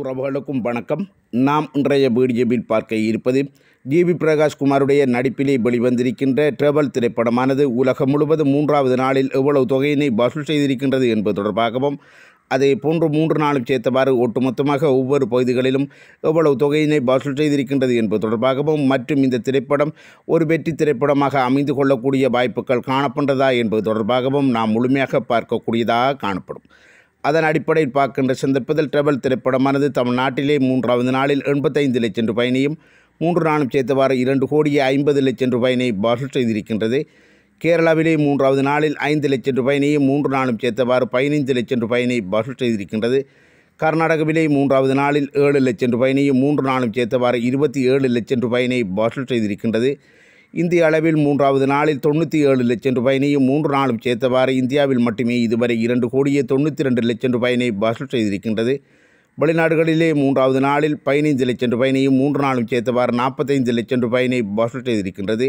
உறவுகளுக்கும் வணக்கம் நாம் இன்றைய வீடியோவில் பார்க்க இருப்பது ஜி வி பிரகாஷ்குமாருடைய நடிப்பிலே வெளிவந்திருக்கின்ற டிரபல் திரைப்படமானது உலகம் முழுவதும் மூன்றாவது நாளில் எவ்வளவு தொகையினை வசூல் செய்திருக்கின்றது என்பது தொடர்பாகவும் அதே போன்று மூன்று நாளும் சேர்த்தவாறு ஒட்டுமொத்தமாக ஒவ்வொரு பகுதிகளிலும் எவ்வளவு தொகையினை வசூல் செய்திருக்கின்றது என்பது தொடர்பாகவும் மற்றும் இந்த திரைப்படம் ஒரு வெற்றி திரைப்படமாக அமைந்து கொள்ளக்கூடிய வாய்ப்புகள் காணப்படுறதா என்பது தொடர்பாகவும் நாம் முழுமையாக பார்க்கக்கூடியதாக காணப்படும் அதன் அடிப்படையில் பார்க்கின்ற சந்தர்ப்பத்தில் ட்ரபல் திரைப்படமானது தம் நாட்டிலே மூன்றாவது நாளில் எண்பத்தைந்து லட்சம் ரூபாயினையும் மூன்று நாளும் சேர்த்தவாறு இரண்டு கோடியே ஐம்பது லட்சம் ரூபாயினை வசூல் செய்திருக்கின்றது கேரளாவிலே மூன்றாவது நாளில் ஐந்து லட்சம் ரூபாயினையும் மூன்று நாளும் சேர்த்தவாறு பதினைந்து லட்சம் ரூபாயினை வசூல் செய்திருக்கின்றது கர்நாடகாவிலே மூன்றாவது நாளில் ஏழு லட்சம் ரூபாயினையும் மூன்று நாளும் சேர்த்தவாறு இருபத்தி ஏழு லட்சம் ரூபாயினை வசூல் செய்திருக்கின்றது இந்திய அளவில் மூன்றாவது நாளில் தொண்ணூற்றி ஏழு லட்சம் ரூபாயினையும் மூன்று நாளும் சேர்த்தவாறு இந்தியாவில் மட்டுமே இதுவரை இரண்டு கோடியே தொண்ணூற்றி ரெண்டு லட்சம் ரூபாயினை வசூல் செய்திருக்கின்றது வெளிநாடுகளிலே மூன்றாவது நாளில் பதினைந்து லட்சம் ரூபாயினையும் மூன்று நாளும் சேர்த்தவாறு நாற்பத்தைந்து லட்சம் ரூபாயினை வசூல் செய்திருக்கின்றது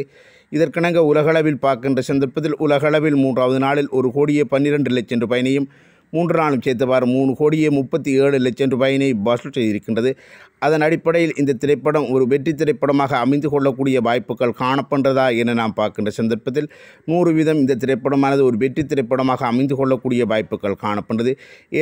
இதற்கிணங்க உலகளவில் பார்க்கின்ற சந்தர்ப்பத்தில் உலகளவில் மூன்றாவது நாளில் ஒரு கோடியே பன்னிரெண்டு லட்சம் ரூபாயினையும் மூன்று நாளும் சேர்த்தவாறு மூணு கோடியே முப்பத்தி ஏழு லட்சம் ரூபாயினை வசூல் செய்திருக்கின்றது அதன் அடிப்படையில் இந்த திரைப்படம் ஒரு வெற்றி திரைப்படமாக அமைந்து கொள்ளக்கூடிய வாய்ப்புகள் காணப்படுறதா என நாம் பார்க்கின்ற சந்தர்ப்பத்தில் நூறு வீதம் இந்த திரைப்படமானது ஒரு வெற்றி திரைப்படமாக அமைந்து கொள்ளக்கூடிய வாய்ப்புகள் காணப்படுகிறது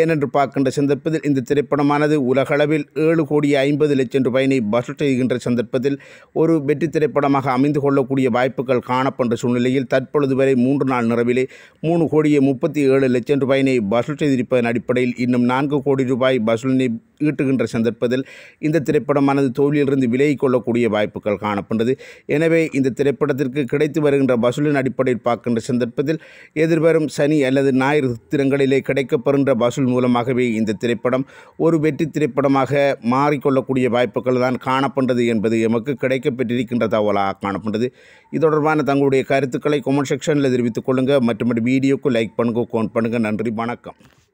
ஏனென்று பார்க்கின்ற சந்தர்ப்பத்தில் இந்த திரைப்படமானது உலகளவில் ஏழு கோடி ஐம்பது லட்சம் ரூபாயினை வசூல் செய்கின்ற சந்தர்ப்பத்தில் ஒரு வெற்றி திரைப்படமாக அமைந்து கொள்ளக்கூடிய வாய்ப்புகள் காணப்படுற சூழ்நிலையில் தற்பொழுது வரை மூன்று நாள் நிறவிலே மூணு கோடியே முப்பத்தி ஏழு லட்சம் ரூபாயினை வசூல் செய்திருப்பதன் அடிப்படையில் இன்னும் நான்கு கோடி ரூபாய் வசூலினை ஈட்டுகின்ற சந்தர்ப்பத்தில் இந்த திரைப்படமானது தோல்வியிலிருந்து விலகிக் கொள்ளக்கூடிய வாய்ப்புகள் காணப்படுது எனவே இந்த திரைப்படத்திற்கு கிடைத்து வருகின்ற வசூலின் அடிப்படையில் பார்க்கின்ற சந்தர்ப்பத்தில் எதிர்வரும் சனி அல்லது ஞாயிறு சித்திரங்களிலே கிடைக்கப்படுகின்ற வசூல் மூலமாகவே இந்த திரைப்படம் ஒரு வெற்றி திரைப்படமாக மாறிக்கொள்ளக்கூடிய வாய்ப்புகள் தான் காணப்பட்டது என்பது எமக்கு கிடைக்கப்பெற்றிருக்கின்ற தகவலாக காணப்பட்டது இது தொடர்பான தங்களுடைய கருத்துக்களை கொமெண்ட் செக்ஷனில் தெரிவித்துக் கொள்ளுங்கள் மற்றும் வீடியோக்கு லைக் பண்ணுங்க கோன் பண்ணுங்கள் நன்றி வணக்கம்